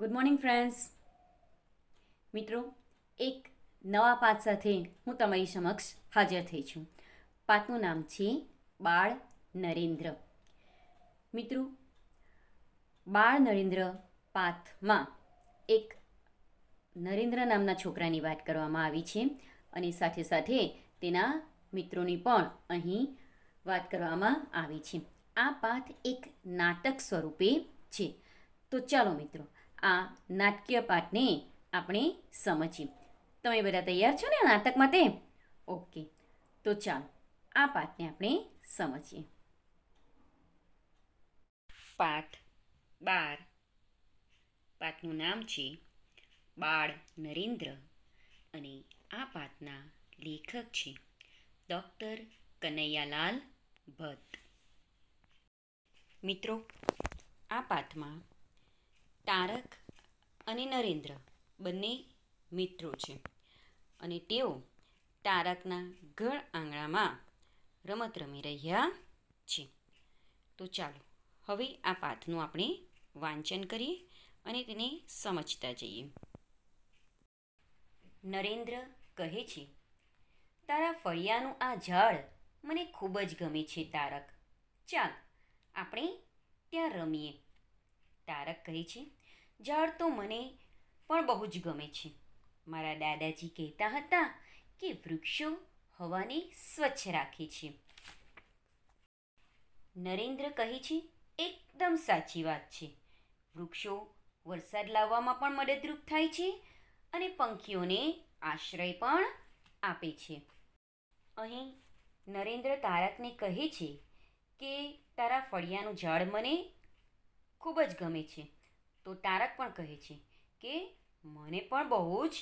good morning friends મિત્રો એક નવા પાઠ સાથે હું તમારી સમક્ષ હાજર થઈ છું પાઠનું નામ છે બાળ નરેન્દ્ર મિત્રો બાળ નરેન્દ્ર પાથમાં એક નરેન્દ્ર નામના છોકરાની વાત કરવામાં આવી છે અને સાથે સાથે તેના મિત્રોની પણ અહીં વાત કરવામાં આવી છે આ પાથ એક નાટક સ્વરૂપે છે તો ચાલો મિત્રો આ નાટકીય પાઠને આપણે સમજીએ તમે બધા તૈયાર છો ને નાટક માટે ઓકે તો ચાલો આ પાઠને આપણે સમજીએ પાઠ બાર પાઠનું નામ છે બાળ નરેન્દ્ર અને આ પાઠના લેખક છે ડૉક્ટર કનૈયાલાલ ભટ્ટ મિત્રો આ પાઠમાં તારક અને નરેન્દ્ર બંને મિત્રો છે અને તેઓ તારકના ઘર આંગણામાં રમત રમી રહ્યા છે તો ચાલો હવે આ પાઠનું આપણે વાંચન કરીએ અને તેને સમજતા જઈએ નરેન્દ્ર કહે છે તારા ફળિયાનું આ ઝાડ મને ખૂબ જ ગમે છે તારક ચાલ આપણે ત્યાં રમીએ તારક કહે છે ઝાડ તો મને પણ બહુ જ ગમે છે મારા દાદાજી કહેતા હતા કે વૃક્ષો હવાને સ્વચ્છ રાખે છે નરેન્દ્ર કહે છે એકદમ સાચી વાત છે વૃક્ષો વરસાદ લાવવામાં પણ મદદરૂપ થાય છે અને પંખીઓને આશ્રય પણ આપે છે અહીં નરેન્દ્ર તારકને કહે છે કે તારા ફળિયાનું ઝાડ મને ખૂબ જ ગમે છે તો તારક પણ કહે છે કે મને પણ બહુ જ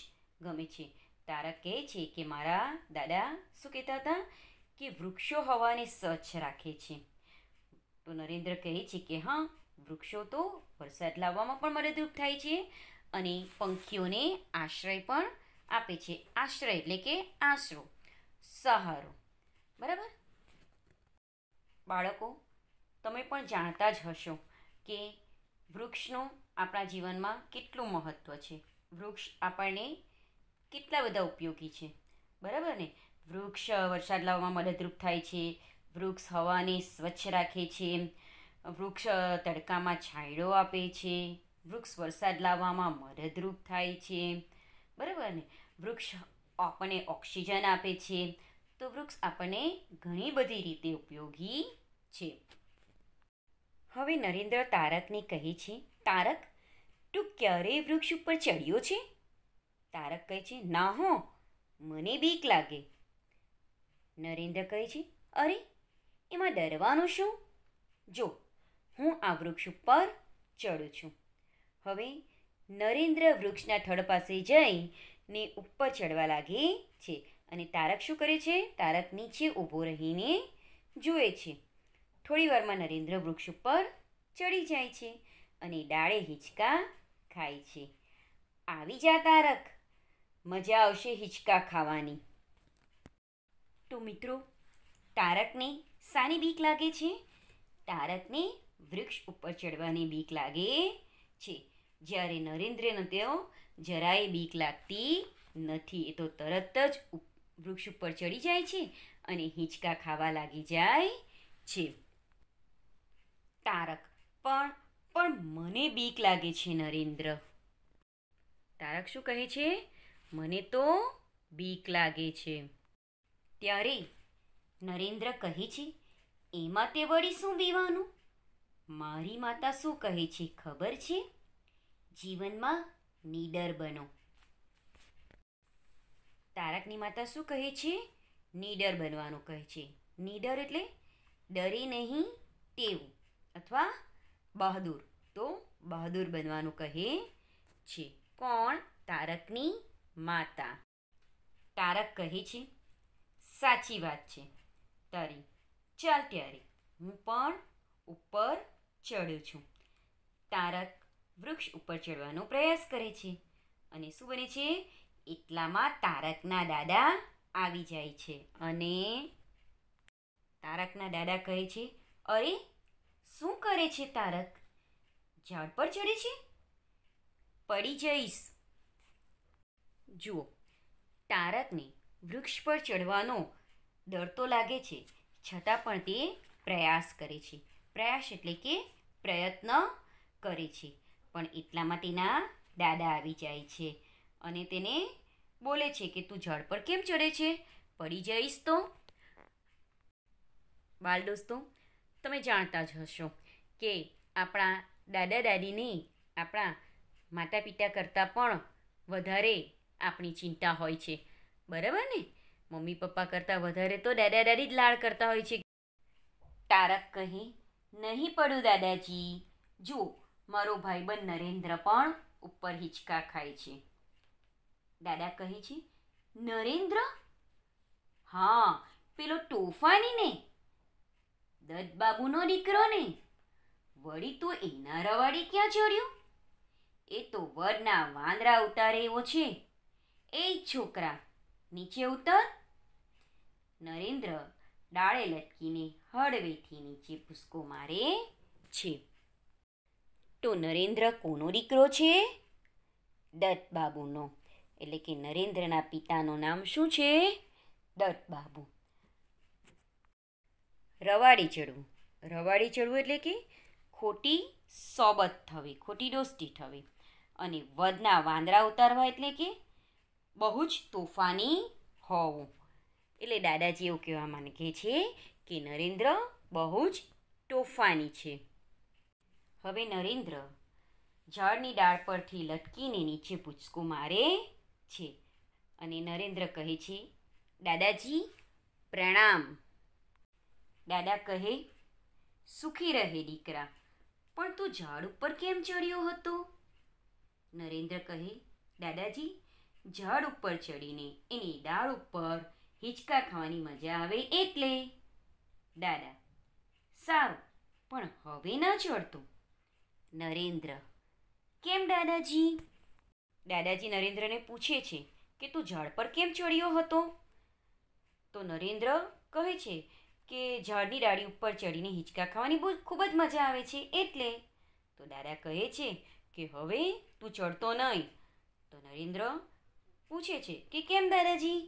ગમે છે તારક કહે છે કે મારા દાદા શું કહેતા હતા કે વૃક્ષો હવાને સ્વચ્છ રાખે છે તો નરેન્દ્ર કહે છે કે હા વૃક્ષો તો વરસાદ લાવવામાં પણ મદદરૂપ થાય છે અને પંખીઓને આશ્રય પણ આપે છે આશ્રય એટલે કે આશરો સહારો બરાબર બાળકો તમે પણ જાણતા જ હશો કે વૃક્ષનો આપણા જીવનમાં કેટલું મહત્ત્વ છે વૃક્ષ આપણને કેટલા બધા ઉપયોગી છે બરાબર ને વૃક્ષ વરસાદ લાવવામાં મદદરૂપ થાય છે વૃક્ષ હવાને સ્વચ્છ રાખે છે વૃક્ષ તડકામાં છાંયડો આપે છે વૃક્ષ વરસાદ લાવવામાં મદદરૂપ થાય છે બરાબર ને વૃક્ષ આપણને ઓક્સિજન આપે છે તો વૃક્ષ આપણને ઘણી બધી રીતે ઉપયોગી છે હવે નરેન્દ્ર તારકને કહે છે તારક તું ક્યારે વૃક્ષ ઉપર ચડ્યો છે તારક કહે છે ના હો મને બીક લાગે નરેન્દ્ર કહે છે અરે એમાં ડરવાનું શું જો હું આ વૃક્ષ ઉપર ચડું છું હવે નરેન્દ્ર વૃક્ષના થડ પાસે જઈને ઉપર ચડવા લાગે છે અને તારક શું કરે છે તારક નીચે ઊભો રહીને જુએ છે થોડી વારમાં નરેન્દ્ર વૃક્ષ ઉપર ચડી જાય છે અને ડાળે હિંચકા ખાય છે આવી જા તારક મજા આવશે હિંચકા ખાવાની તો મિત્રો તારકને સાની બીક લાગે છે તારકને વૃક્ષ ઉપર ચડવાની બીક લાગે છે જ્યારે નરેન્દ્રને તેઓ જરાય બીક લાગતી નથી એ તો તરત જ વૃક્ષ ઉપર ચડી જાય છે અને હિંચકા ખાવા લાગી જાય છે તારક પણ પણ મને બીક લાગે છે નરેન્દ્ર તારક શું કહે છે મને તો બીક લાગે છે ત્યારે નરેન્દ્ર કહે છે એમાં તે વળી શું બીવાનું મારી માતા શું કહે છે ખબર છે જીવનમાં નીડર બનો તારકની માતા શું કહે છે નીડર બનવાનું કહે છે નીડર એટલે ડરે નહીં તેવું અથવા બહાદુર તો બહાદુર બનવાનું કહે છે કોણ તારકની માતા તારક કહે છે સાચી વાત છે તારી ચાલ ત્યારે હું પણ ઉપર ચડ્યો છું તારક વૃક્ષ ઉપર ચડવાનો પ્રયાસ કરે છે અને શું બને છે એટલામાં તારકના દાદા આવી જાય છે અને તારકના દાદા કહે છે અરે શું કરે છે તારક ઝાડ પર ચડે છે પડી જઈશ જુઓ તારકને વૃક્ષ પર ચડવાનો ડર તો લાગે છે છતાં પણ તે પ્રયાસ કરે છે પ્રયાસ એટલે કે પ્રયત્ન કરે છે પણ એટલામાં તેના દાદા આવી જાય છે અને તેને બોલે છે કે તું ઝાડ પર કેમ ચડે છે પડી જઈશ તો બાલ દોસ્તો તમે જાણતા જ હશો કે આપણા દાદા દાદીને આપણા માતા પિતા કરતાં પણ વધારે આપણી ચિંતા હોય છે બરાબર ને મમ્મી પપ્પા કરતાં વધારે તો દાદા દાદી જ લાડ કરતા હોય છે તારક કહે નહીં પડું દાદાજી જો મારો ભાઈબંધ નરેન્દ્ર પણ ઉપર હિંચકા ખાય છે દાદા કહે છે નરેન્દ્ર હા પેલો તોફાની ને દત્તબાબુનો દીકરો ને વળી તું એના રવાડી ક્યાં ચડ્યો એ તો વરના વાંદરા ઉતારે એવો છે એ છોકરા નીચે ઉતર નરેન્દ્ર ડાળે લટકીને હળવેથી નીચે ભૂસકો મારે છે તો નરેન્દ્ર કોનો દીકરો છે દત્તબાબુનો એટલે કે નરેન્દ્રના પિતાનું નામ શું છે દત્તબાબુ રવાડી ચડવું રવાડી ચડવું એટલે કે ખોટી સોબત થવી ખોટી દોસ્તી થવી અને વધના વાંદરા ઉતારવા એટલે કે બહુ જ તોફાની હોવું એટલે દાદાજી એવું કહેવા માંગે છે કે નરેન્દ્ર બહુ જ તોફાની છે હવે નરેન્દ્ર ઝાડની ડાળ પરથી લટકીને નીચે પૂચકો મારે છે અને નરેન્દ્ર કહે છે દાદાજી પ્રણામ દાદા કહે સુખી રહે દીકરા પણ તું ઝાડ ઉપર કેમ ચડ્યો હતો નરેન્દ્ર કહે દાદાજી ઝાડ ઉપર ચડીને એની ડાળ ઉપર હિંચકા ખાવાની મજા આવે એટલે દાદા સારું પણ હવે ના ચડતું નરેન્દ્ર કેમ દાદાજી દાદાજી નરેન્દ્રને પૂછે છે કે તું ઝાડ પર કેમ ચડ્યો હતો તો નરેન્દ્ર કહે છે કે ઝાડની ડાળી ઉપર ચડીને હિંચકા ખાવાની બહુ ખૂબ જ મજા આવે છે એટલે તો દાદા કહે છે કે હવે તું ચડતો નહીં તો નરેન્દ્ર પૂછે છે કે કેમ દાદાજી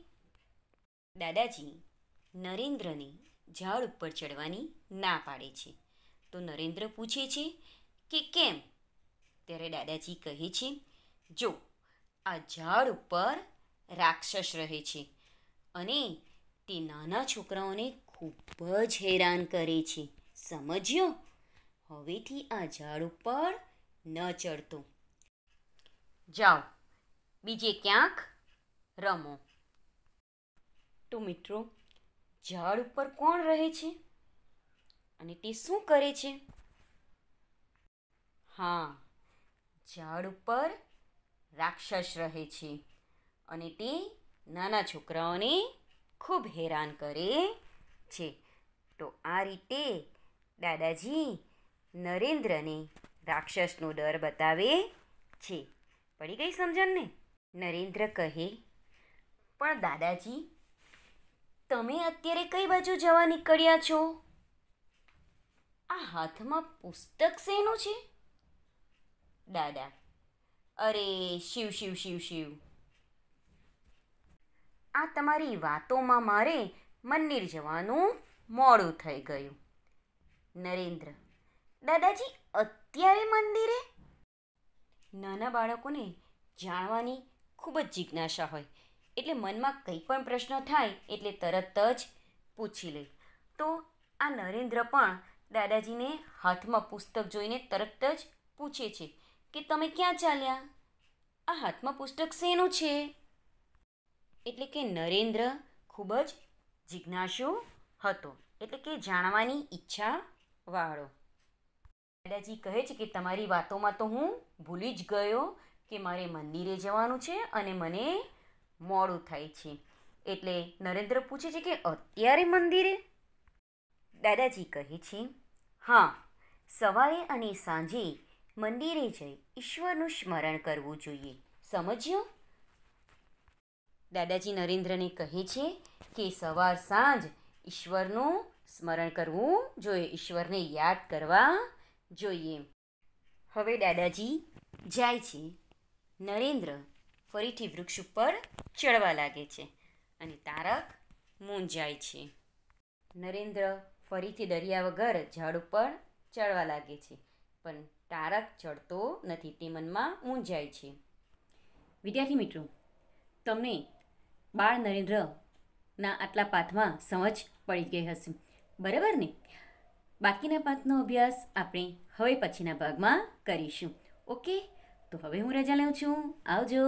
દાદાજી નરેન્દ્રને ઝાડ ઉપર ચડવાની ના પાડે છે તો નરેન્દ્ર પૂછે છે કે કેમ ત્યારે દાદાજી કહે છે જો આ ઝાડ ઉપર રાક્ષસ રહે છે અને તે નાના છોકરાઓને ખૂબ જ હેરાન કરે છે સમજ્યો હવેથી આ ઝાડ ઉપર ન ચડતો જાઓ બીજે ક્યાંક રમો તો મિત્રો ઝાડ ઉપર કોણ રહે છે અને તે શું કરે છે હા ઝાડ ઉપર રાક્ષસ રહે છે અને તે નાના છોકરાઓને ખૂબ હેરાન કરે છે તો આ રીતે દાદાજી નરેન્દ્રને રાક્ષસનો ડર બતાવે છે પડી ગઈ સમજણને નરેન્દ્ર કહે પણ દાદાજી તમે અત્યારે કઈ બાજુ જવા નીકળ્યા છો આ હાથમાં પુસ્તક શેનું છે દાદા અરે શિવ શિવ શિવ શિવ આ તમારી વાતોમાં મારે મંદિર જવાનું મોડું થઈ ગયું નરેન્દ્ર દાદાજી અત્યારે મંદિરે નાના બાળકોને જાણવાની ખૂબ જ જિજ્ઞાસા હોય એટલે મનમાં કંઈ પણ પ્રશ્ન થાય એટલે તરત જ પૂછી લે તો આ નરેન્દ્ર પણ દાદાજીને હાથમાં પુસ્તક જોઈને તરત જ પૂછે છે કે તમે ક્યાં ચાલ્યા આ હાથમાં પુસ્તક શેનું છે એટલે કે નરેન્દ્ર ખૂબ જ જિજ્ઞાસુ હતો એટલે કે જાણવાની ઈચ્છા વાળો દાદાજી કહે છે કે તમારી વાતોમાં તો હું ભૂલી જ ગયો કે મારે મંદિરે જવાનું છે અને મને મોડું થાય છે એટલે નરેન્દ્ર પૂછે છે કે અત્યારે મંદિરે દાદાજી કહે છે હા સવારે અને સાંજે મંદિરે જઈ ઈશ્વરનું સ્મરણ કરવું જોઈએ સમજ્યો દાદાજી નરેન્દ્રને કહે છે કે સવાર સાંજ ઈશ્વરનું સ્મરણ કરવું જોઈએ ઈશ્વરને યાદ કરવા જોઈએ હવે દાદાજી જાય છે નરેન્દ્ર ફરીથી વૃક્ષ ઉપર ચડવા લાગે છે અને તારક મૂંઝાય છે નરેન્દ્ર ફરીથી દરિયા વગર ઝાડ ઉપર ચડવા લાગે છે પણ તારક ચડતો નથી તે મનમાં મૂંઝાય છે વિદ્યાર્થી મિત્રો તમે બાળ નરેન્દ્રના આટલા પાઠમાં સમજ પડી ગઈ હશે બરાબર ને બાકીના પાઠનો અભ્યાસ આપણે હવે પછીના ભાગમાં કરીશું ઓકે તો હવે હું રજા લઉં છું આવજો